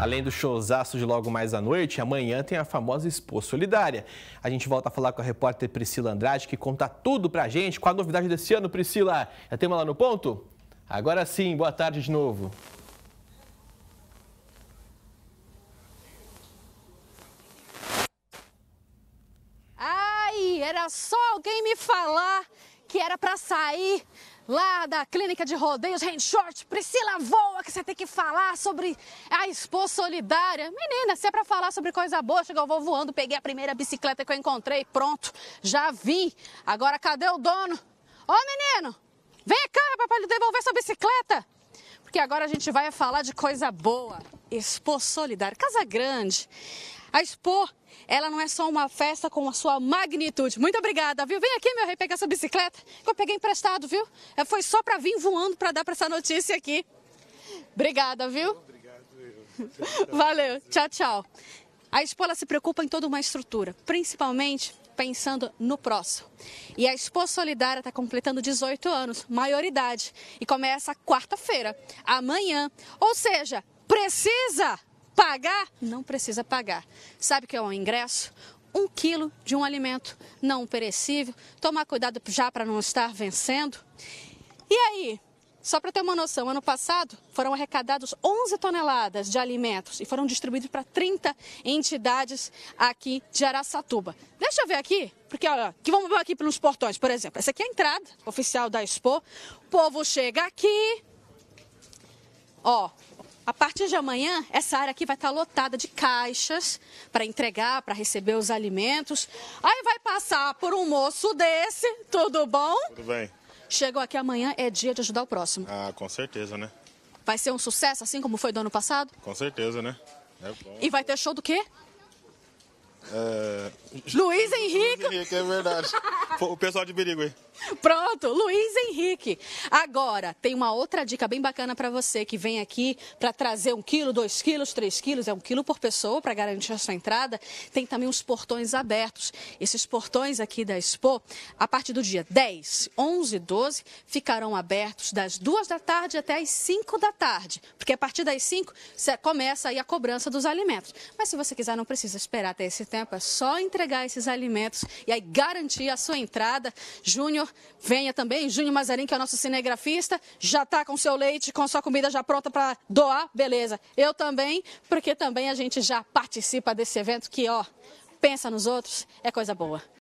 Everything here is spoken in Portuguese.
Além do showzaço de logo mais à noite, amanhã tem a famosa Expo Solidária. A gente volta a falar com a repórter Priscila Andrade, que conta tudo pra gente. Qual a novidade desse ano, Priscila? Já tem uma lá no ponto? Agora sim, boa tarde de novo. Ai, era só alguém me falar que era para sair lá da clínica de rodeios Short, Priscila Voa, que você tem que falar sobre a Expo Solidária. Menina, se é pra falar sobre coisa boa, chegou, eu vou voando, peguei a primeira bicicleta que eu encontrei, pronto, já vim. Agora cadê o dono? Ô menino, vem cá, papai, devolver sua bicicleta. Porque agora a gente vai falar de coisa boa. Expo Solidária, Casa Grande. A Expo, ela não é só uma festa com a sua magnitude. Muito obrigada, viu? Vem aqui, meu rei, pegar sua bicicleta, que eu peguei emprestado, viu? É, foi só para vir voando para dar para essa notícia aqui. Obrigada, viu? Obrigado. Eu. Valeu. Tchau, tchau. A Expo se preocupa em toda uma estrutura, principalmente pensando no próximo. E a Expo Solidária está completando 18 anos, maioridade, e começa quarta-feira, amanhã. Ou seja, precisa pagar, não precisa pagar. Sabe o que é um ingresso? Um quilo de um alimento não perecível. Tomar cuidado já para não estar vencendo. E aí, só para ter uma noção, ano passado foram arrecadados 11 toneladas de alimentos e foram distribuídos para 30 entidades aqui de Araçatuba. Deixa eu ver aqui, porque olha, que vamos ver aqui pelos portões, por exemplo. Essa aqui é a entrada oficial da Expo. O povo chega aqui. Ó, a partir de amanhã, essa área aqui vai estar lotada de caixas para entregar, para receber os alimentos. Aí vai passar por um moço desse, tudo bom? Tudo bem. Chegou aqui amanhã, é dia de ajudar o próximo. Ah, com certeza, né? Vai ser um sucesso, assim como foi do ano passado? Com certeza, né? É e vai ter show do quê? É... Luiz Henrique. Luiz Henrique, é verdade. o pessoal de aí. Pronto, Luiz Henrique. Agora, tem uma outra dica bem bacana para você que vem aqui para trazer um quilo, dois quilos, três quilos, é um quilo por pessoa para garantir a sua entrada. Tem também os portões abertos. Esses portões aqui da Expo, a partir do dia 10, 11 e 12, ficarão abertos das duas da tarde até as 5 da tarde, porque a partir das 5 começa aí a cobrança dos alimentos. Mas se você quiser, não precisa esperar até esse tempo tempo. É só entregar esses alimentos e aí garantir a sua entrada. Júnior, venha também. Júnior Mazarin, que é o nosso cinegrafista, já está com seu leite, com sua comida já pronta para doar. Beleza. Eu também, porque também a gente já participa desse evento que, ó, pensa nos outros, é coisa boa.